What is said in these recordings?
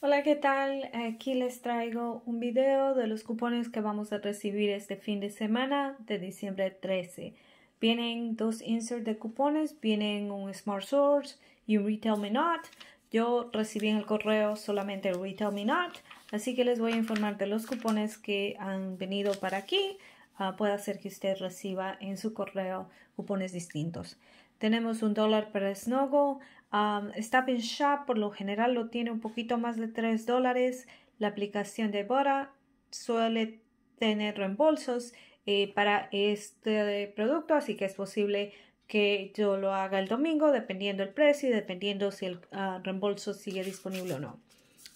Hola, ¿qué tal? Aquí les traigo un video de los cupones que vamos a recibir este fin de semana de diciembre 13. Vienen dos inserts de cupones, vienen un Smart Source y un Retail Me Not. Yo recibí en el correo solamente el Retail Me Not, así que les voy a informar de los cupones que han venido para aquí. Ah, puede ser que usted reciba en su correo cupones distintos. Tenemos un dólar para Snuggle, Um, Stop Shop por lo general lo tiene un poquito más de 3 dólares. La aplicación de Bora suele tener reembolsos eh, para este producto, así que es posible que yo lo haga el domingo dependiendo el precio y dependiendo si el ah, reembolso sigue disponible o no.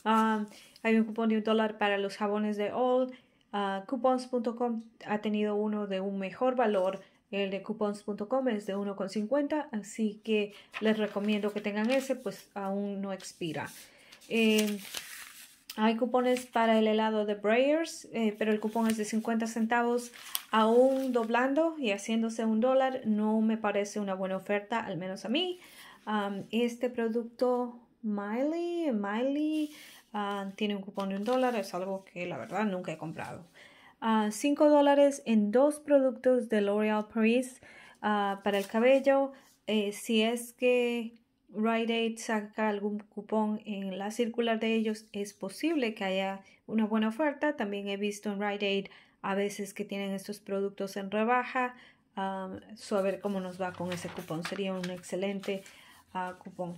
hay un cupón de un dólar para los jabones de All. Ah, coupons.com ha tenido uno de un mejor valor el de coupons.com es de 1,50, así que les recomiendo que tengan ese, pues aún no expira. Eh, hay cupones para el helado de Brayer's, eh, pero el cupón es de 50 centavos. Aún doblando y haciéndose un dólar, no me parece una buena oferta, al menos a mí. este producto Miley, Miley, ah, tiene un cupón de un dólar, es algo que la verdad nunca he comprado. 5 dólares en dos productos de L'Oreal Paris ah, para el cabello. Eh, si es que Rite Aid saca algún cupón en la circular de ellos, es posible que haya una buena oferta. También he visto en Rite Aid a veces que tienen estos productos en rebaja. a ver cómo nos va con ese cupón. Sería un excelente ah, cupón.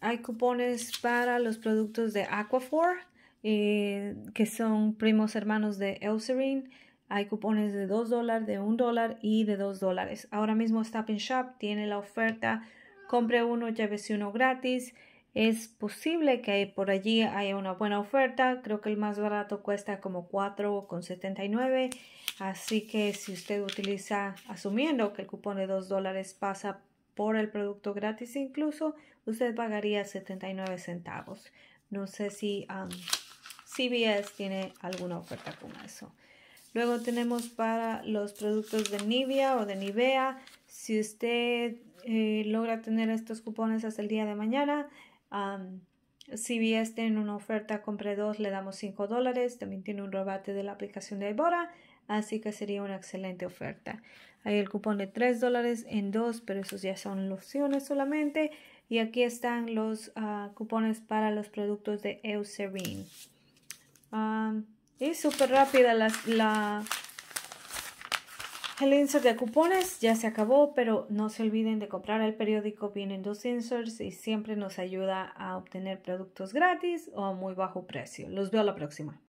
Hay cupones para los productos de Aquafor eh, que son primos hermanos de Eucerin. Hay cupones de 2 dólares, de 1 dólar y de 2 dólares. Ahora mismo Stop and Shop tiene la oferta compre uno, llévese uno gratis. Es posible que por allí haya una buena oferta. Creo que el más barato cuesta como 4,79. Así que si usted utiliza, asumiendo que el cupón de 2 dólares pasa por el producto gratis incluso, usted pagaría 79 centavos. No sé si um, CBS tiene alguna oferta con eso. Luego tenemos para los productos de Nivea o de Nivea. Si usted eh, logra tener estos cupones hasta el día de mañana, um, CBS tiene una oferta, compre dos, le damos cinco dólares. También tiene un rebate de la aplicación de Ebora, así que sería una excelente oferta. Hay el cupón de tres dólares en dos, pero esos ya son lociones solamente. Y aquí están los ah, cupones para los productos de Eucerin. Ah, y súper rápida la, el insert de cupones. Ya se acabó, pero no se olviden de comprar el periódico. Vienen dos inserts y siempre nos ayuda a obtener productos gratis o a muy bajo precio. Los veo a la próxima.